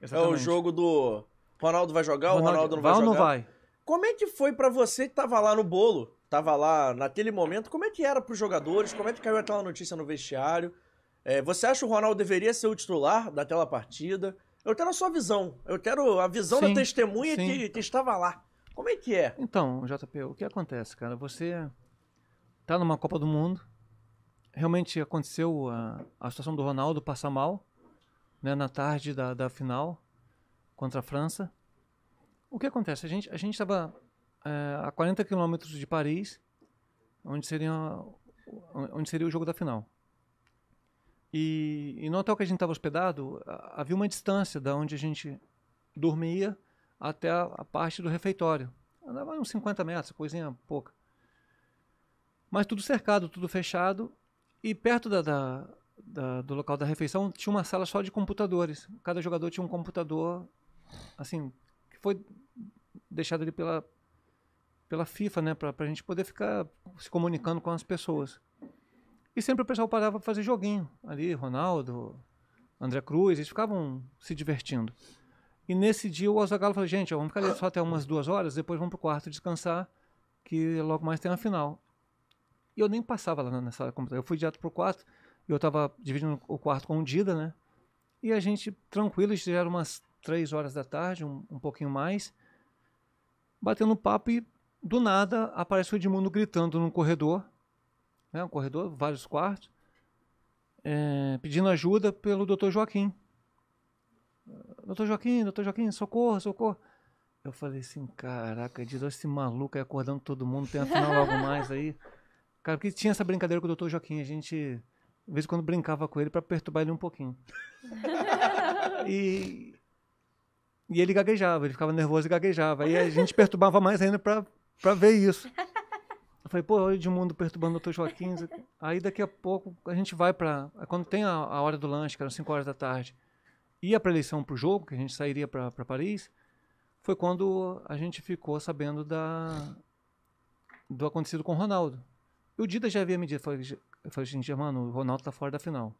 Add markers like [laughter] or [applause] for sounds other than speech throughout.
Exatamente. É o jogo do Ronaldo vai jogar, Ronaldo, Ronaldo não vai, vai jogar. Não vai? Como é que foi para você que tava lá no bolo? Tava lá naquele momento, como é que era pros jogadores? Como é que caiu aquela notícia no vestiário? É, você acha que o Ronaldo deveria ser o titular daquela partida? Eu quero a sua visão. Eu quero a visão sim, da testemunha que, que, estava lá. Como é que é? Então, JP, o que acontece, cara? Você tá numa Copa do Mundo. Realmente aconteceu a, a situação do Ronaldo passar mal né, na tarde da, da final contra a França. O que acontece? A gente a gente estava é, eh, a 40 quilômetros de Paris, onde seria onde seria o jogo da final. E, e no hotel que a gente estava hospedado havia uma distância da onde a gente dormia até a, a parte do refeitório. Andava uns 50 metros, coisinha pouca. Mas tudo cercado, tudo fechado. E perto da, da da, do local da refeição, tinha uma sala só de computadores. Cada jogador tinha um computador, assim, que foi deixado ali pela, pela FIFA, né? Pra, pra gente poder ficar se comunicando com as pessoas. E sempre o pessoal parava pra fazer joguinho. Ali, Ronaldo, André Cruz, eles ficavam se divertindo. E nesse dia o Oswaldo falou, gente, vamos ficar ali só até umas duas horas, depois vamos pro quarto descansar, que logo mais tem a final. E eu nem passava lá na sala de computador. Eu fui direto pro quarto eu estava dividindo o quarto com o Dida, né? E a gente, tranquilo, já era umas três horas da tarde, um, um pouquinho mais, batendo papo e do nada aparece o Edmundo gritando num corredor, né? Um corredor, vários quartos, é, pedindo ajuda pelo Dr. Joaquim. Doutor Joaquim, doutor Joaquim, socorro, socorro. Eu falei assim, caraca, diz, esse maluco aí acordando todo mundo, tem a final logo mais aí. Cara, porque tinha essa brincadeira com o doutor Joaquim, a gente de vez em quando brincava com ele para perturbar ele um pouquinho. [laughs] e, e ele gaguejava, ele ficava nervoso e gaguejava. E a gente perturbava mais ainda para ver isso. Eu falei, pô, olha o Edmundo perturbando o Dr. Joaquim. Aí daqui a pouco a gente vai para. Quando tem a, a, hora do lanche, que eram 5 horas da tarde, ia para eleição para o jogo, que a gente sairia para Paris, foi quando a gente ficou sabendo da, do acontecido com o Ronaldo. E o Dida já havia me dito, eu falei assim, mano, o Ronaldo tá fora da final.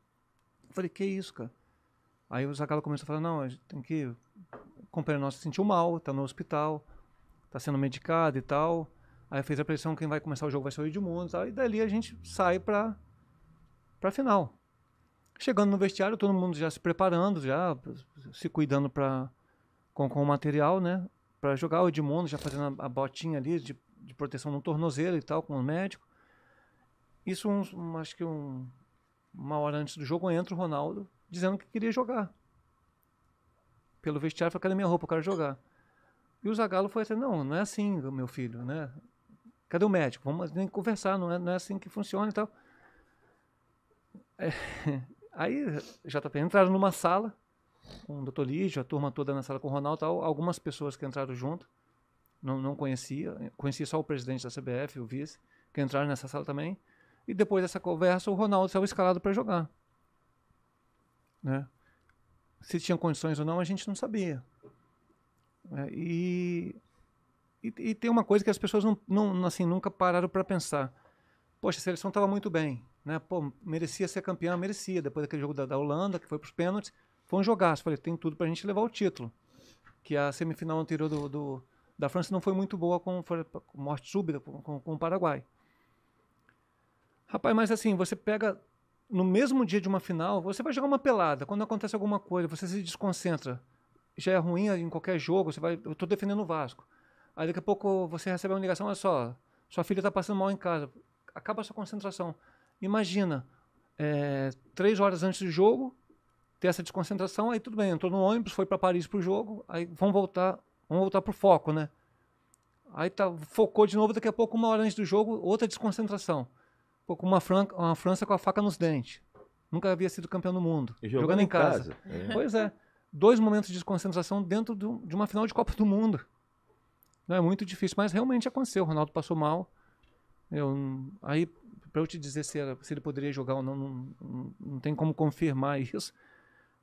Eu falei, que isso, cara? Aí o Zagallo começou a falar, não, a gente tem que... O companheiro nosso se sentiu mal, tá no hospital, tá sendo medicado e tal. Aí fez a pressão, quem vai começar o jogo vai ser o Edmundo e tal. E dali a gente sai pra, pra final. Chegando no vestiário, todo mundo já se preparando, já se cuidando pra, com, com o material, né? Pra jogar o Edmundo, já fazendo a, a botinha ali de, de proteção no tornozelo e tal, com o médico. Isso, um, acho que um, uma hora antes do jogo, entra o Ronaldo dizendo que queria jogar. Pelo vestiário, falou: cadê minha roupa? Eu quero jogar. E o Zagallo foi assim: não, não é assim, meu filho, né? Cadê o médico? Vamos nem conversar, não é, não é assim que funciona e tal. É, [laughs] aí, JP, entraram numa sala com o Dr. Lígio, a turma toda na sala com o Ronaldo tal, algumas pessoas que entraram junto, não, não conhecia, conhecia só o presidente da CBF, o vice, que entraram nessa sala também. E depois dessa conversa, o Ronaldo saiu escalado para jogar. Né? Se tinha condições ou não, a gente não sabia. É, e, e, e, tem uma coisa que as pessoas não, não assim, nunca pararam para pensar. Poxa, a seleção estava muito bem. Né? Pô, merecia ser campeã, merecia. Depois daquele jogo da, da Holanda, que foi para os pênaltis, foi um jogaço. Falei, tem tudo para a gente levar o título. Que a semifinal anterior do, do da França não foi muito boa com, com morte súbita com, com, com o Paraguai. Rapaz, mas assim, você pega no mesmo dia de uma final, você vai jogar uma pelada. Quando acontece alguma coisa, você se desconcentra. Já é ruim em qualquer jogo, você vai. Eu tô defendendo o Vasco. Aí daqui a pouco você recebe uma ligação, olha só, sua filha tá passando mal em casa. Acaba a sua concentração. Imagina, é, três horas antes do jogo, ter essa desconcentração, aí tudo bem, entrou no ônibus, foi para Paris pro jogo, aí vão voltar, vão voltar pro foco, né? Aí tá, focou de novo, daqui a pouco, uma hora antes do jogo, outra desconcentração. Pô, com uma, uma França com a faca nos dentes. Nunca havia sido campeão do mundo. Jogando, jogando, em casa. casa. É. Pois é. Dois momentos de desconcentração dentro do, de uma final de Copa do Mundo. Não é muito difícil, mas realmente aconteceu. O Ronaldo passou mal. Eu, aí, para eu te dizer se, era, se, ele poderia jogar ou não não, não, tem como confirmar [laughs] isso.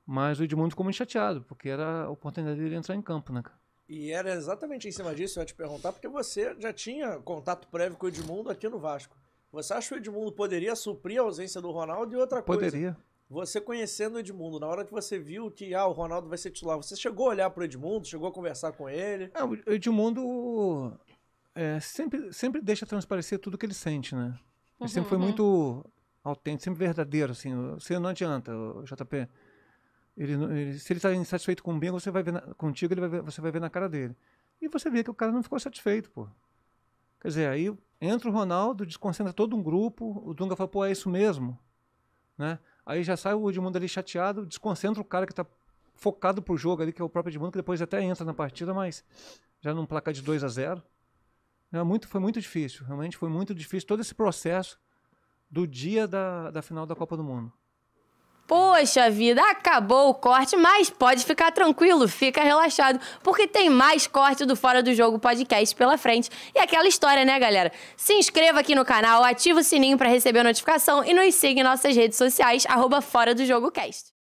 Mas o Edmundo ficou muito chateado, porque era a oportunidade dele entrar em campo, né, cara? E era exatamente em cima disso eu ia te perguntar, porque você já tinha contato prévio com o Edmundo aqui no Vasco. Você acha que o Edmundo poderia suprir a ausência do Ronaldo? E outra coisa. Poderia. Você conhecendo o Edmundo, na hora que você viu que ah, o Ronaldo vai ser titular, você chegou a olhar para o Edmundo, chegou a conversar com ele? É, o Edmundo é, sempre, sempre deixa transparecer tudo que ele sente, né? Ele uhum, sempre foi uhum. muito autêntico, sempre verdadeiro, assim. Você não adianta, JP. Ele, ele, se ele está insatisfeito comigo, você vai ver na, contigo, ele vai ver, você vai ver na cara dele. E você vê que o cara não ficou satisfeito, pô. Quer dizer, aí entra o Ronaldo, desconcentra todo um grupo, o Dunga fala, pô, é isso mesmo. Né? Aí já sai o Edmundo ali chateado, desconcentra o cara que está focado pro jogo ali, que é o próprio Edmundo, que depois até entra na partida, mas já num placar de 2 a 0 é muito, Foi muito difícil, realmente foi muito difícil todo esse processo do dia da, da final da Copa do Mundo. Poxa vida, acabou o corte, mas pode ficar tranquilo, fica relaxado, porque tem mais corte do Fora do Jogo podcast pela frente. E aquela história, né, galera? Se inscreva aqui no canal, ativa o sininho para receber a notificação e nos siga em nossas redes sociais, arroba Fora do Jogo Cast.